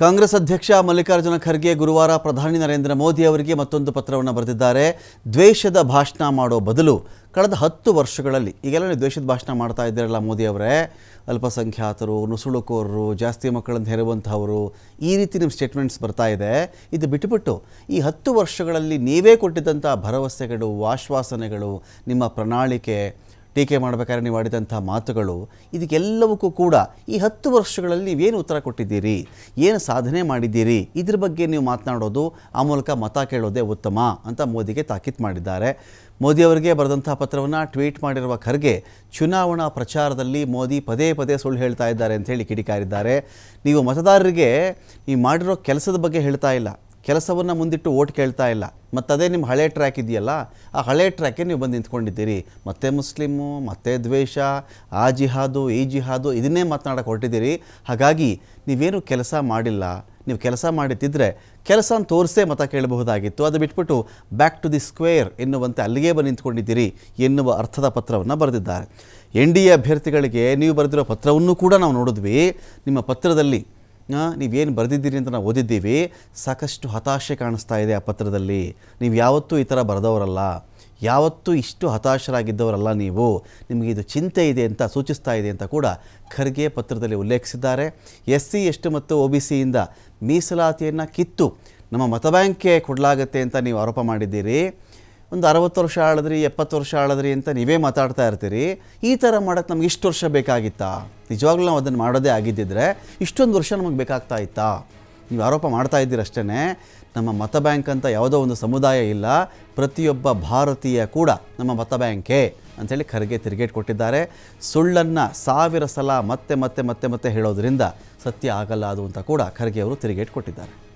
ಕಾಂಗ್ರೆಸ್ ಅಧ್ಯಕ್ಷ ಮಲ್ಲಿಕಾರ್ಜುನ ಖರ್ಗೆ ಗುರುವಾರ ಪ್ರಧಾನಿ ನರೇಂದ್ರ ಮೋದಿ ಅವರಿಗೆ ಮತ್ತೊಂದು ಪತ್ರವನ್ನು ಬರೆದಿದ್ದಾರೆ ದ್ವೇಷದ ಭಾಷಣ ಮಾಡೋ ಬದಲು ಕಳೆದ ಹತ್ತು ವರ್ಷಗಳಲ್ಲಿ ಈಗೆಲ್ಲ ನೀವು ದ್ವೇಷದ ಭಾಷಣ ಮಾಡ್ತಾ ಇದ್ದೀರಲ್ಲ ಮೋದಿ ಅವರೇ ಅಲ್ಪಸಂಖ್ಯಾತರು ನುಸುಳುಕೋರರು ಜಾಸ್ತಿ ಮಕ್ಕಳನ್ನು ಹೆರುವಂಥವರು ಈ ರೀತಿ ನಿಮ್ಮ ಸ್ಟೇಟ್ಮೆಂಟ್ಸ್ ಬರ್ತಾ ಇದೆ ಇದು ಬಿಟ್ಟುಬಿಟ್ಟು ಈ ಹತ್ತು ವರ್ಷಗಳಲ್ಲಿ ನೀವೇ ಕೊಟ್ಟಿದ್ದಂಥ ಭರವಸೆಗಳು ಆಶ್ವಾಸನೆಗಳು ನಿಮ್ಮ ಪ್ರಣಾಳಿಕೆ ಟೀಕೆ ಮಾಡಬೇಕಾದ್ರೆ ನೀವು ಆಡಿದಂಥ ಮಾತುಗಳು ಇದಕ್ಕೆಲ್ಲವಕ್ಕೂ ಕೂಡ ಈ ಹತ್ತು ವರ್ಷಗಳಲ್ಲಿ ನೀವೇನು ಉತ್ತರ ಕೊಟ್ಟಿದ್ದೀರಿ ಏನು ಸಾಧನೆ ಮಾಡಿದ್ದೀರಿ ಇದ್ರ ಬಗ್ಗೆ ನೀವು ಮಾತನಾಡೋದು ಆ ಮೂಲಕ ಮತ ಕೇಳೋದೇ ಉತ್ತಮ ಅಂತ ಮೋದಿಗೆ ತಾಕೀತ್ ಮಾಡಿದ್ದಾರೆ ಮೋದಿಯವರಿಗೆ ಬರೆದಂಥ ಪತ್ರವನ್ನು ಟ್ವೀಟ್ ಮಾಡಿರುವ ಖರ್ಗೆ ಚುನಾವಣಾ ಪ್ರಚಾರದಲ್ಲಿ ಮೋದಿ ಪದೇ ಪದೇ ಸುಳ್ಳು ಹೇಳ್ತಾ ಇದ್ದಾರೆ ಅಂತ ಹೇಳಿ ಕಿಡಿಕಾರಿದ್ದಾರೆ ನೀವು ಮತದಾರರಿಗೆ ನೀವು ಮಾಡಿರೋ ಕೆಲಸದ ಬಗ್ಗೆ ಹೇಳ್ತಾ ಇಲ್ಲ ಕೆಲಸವನ್ನು ಮುಂದಿಟ್ಟು ಓಟ್ ಕೇಳ್ತಾ ಇಲ್ಲ ಮತ್ತು ಅದೇ ನಿಮ್ಮ ಹಳೆ ಟ್ರ್ಯಾಕ್ ಇದೆಯಲ್ಲ ಆ ಹಳೆ ಟ್ರ್ಯಾಕೇ ನೀವು ಬಂದು ನಿಂತ್ಕೊಂಡಿದ್ದೀರಿ ಮತ್ತೆ ಮುಸ್ಲಿಮು ಮತ್ತೆ ದ್ವೇಷ ಆ ಜಿಹಾದು ಈ ಜಿಹಾದು ಇದನ್ನೇ ಮಾತನಾಡೋಕೆ ಹೊರಟಿದ್ದೀರಿ ಹಾಗಾಗಿ ನೀವೇನು ಕೆಲಸ ಮಾಡಿಲ್ಲ ನೀವು ಕೆಲಸ ಮಾಡಿದ್ದಿದ್ರೆ ಕೆಲಸ ತೋರಿಸೇ ಮತ ಕೇಳಬಹುದಾಗಿತ್ತು ಅದು ಬಿಟ್ಬಿಟ್ಟು ಬ್ಯಾಕ್ ಟು ದಿ ಸ್ಕ್ವೇರ್ ಎನ್ನುವಂತೆ ಅಲ್ಲಿಗೆ ಬಂದು ನಿಂತ್ಕೊಂಡಿದ್ದೀರಿ ಎನ್ನುವ ಅರ್ಥದ ಪತ್ರವನ್ನು ಬರೆದಿದ್ದಾರೆ ಎನ್ ಡಿ ಎ ಅಭ್ಯರ್ಥಿಗಳಿಗೆ ನೀವು ಬರೆದಿರೋ ಪತ್ರವನ್ನು ಕೂಡ ನಾವು ನೋಡಿದ್ವಿ ನಿಮ್ಮ ಪತ್ರದಲ್ಲಿ ನೀವೇನು ಬರೆದಿದ್ದೀರಿ ಅಂತ ನಾವು ಓದಿದ್ದೀವಿ ಸಾಕಷ್ಟು ಹತಾಶೆ ಕಾಣಿಸ್ತಾ ಇದೆ ಆ ಪತ್ರದಲ್ಲಿ ನೀವು ಯಾವತ್ತೂ ಈ ಥರ ಬರೆದವರಲ್ಲ ಯಾವತ್ತೂ ಇಷ್ಟು ಹತಾಶರಾಗಿದ್ದವರಲ್ಲ ನೀವು ನಿಮಗೆ ಇದು ಚಿಂತೆ ಇದೆ ಅಂತ ಸೂಚಿಸ್ತಾ ಇದೆ ಅಂತ ಕೂಡ ಖರ್ಗೆ ಪತ್ರದಲ್ಲಿ ಉಲ್ಲೇಖಿಸಿದ್ದಾರೆ ಎಸ್ ಸಿ ಎಷ್ಟು ಮತ್ತು ಒ ಬಿ ಸಿಯಿಂದ ಮೀಸಲಾತಿಯನ್ನು ಕಿತ್ತು ನಮ್ಮ ಮತಬ್ಯಾಂಕ್ಗೆ ಕೊಡಲಾಗುತ್ತೆ ಅಂತ ನೀವು ಆರೋಪ ಮಾಡಿದ್ದೀರಿ ಒಂದು ಅರವತ್ತು ವರ್ಷ ಆಳದ್ರಿ ಎಪ್ಪತ್ತು ವರ್ಷ ಆಳದ್ರಿ ಅಂತ ನೀವೇ ಮಾತಾಡ್ತಾ ಇರ್ತೀರಿ ಈ ಥರ ಮಾಡೋಕ್ಕೆ ನಮ್ಗೆ ಇಷ್ಟು ವರ್ಷ ಬೇಕಾಗಿತ್ತಾ ನಿಜವಾಗ್ಲೂ ನಾವು ಅದನ್ನು ಮಾಡೋದೇ ಆಗಿದ್ದಿದ್ರೆ ಇಷ್ಟೊಂದು ವರ್ಷ ನಮಗೆ ಬೇಕಾಗ್ತಾ ಇತ್ತಾ ನೀವು ಆರೋಪ ಮಾಡ್ತಾ ಇದ್ದೀರ ಅಷ್ಟೇ ನಮ್ಮ ಮತ ಬ್ಯಾಂಕ್ ಅಂತ ಯಾವುದೋ ಒಂದು ಸಮುದಾಯ ಇಲ್ಲ ಪ್ರತಿಯೊಬ್ಬ ಭಾರತೀಯ ಕೂಡ ನಮ್ಮ ಮತ ಬ್ಯಾಂಕೇ ಅಂಥೇಳಿ ಖರ್ಗೆ ತಿರುಗೇಟ್ ಕೊಟ್ಟಿದ್ದಾರೆ ಸುಳ್ಳನ್ನು ಸಾವಿರ ಸಲ ಮತ್ತೆ ಮತ್ತೆ ಮತ್ತೆ ಮತ್ತೆ ಹೇಳೋದ್ರಿಂದ ಸತ್ಯ ಆಗಲ್ಲ ಅದು ಅಂತ ಕೂಡ ಖರ್ಗೆ ಅವರು ತಿರುಗೇಟ್ ಕೊಟ್ಟಿದ್ದಾರೆ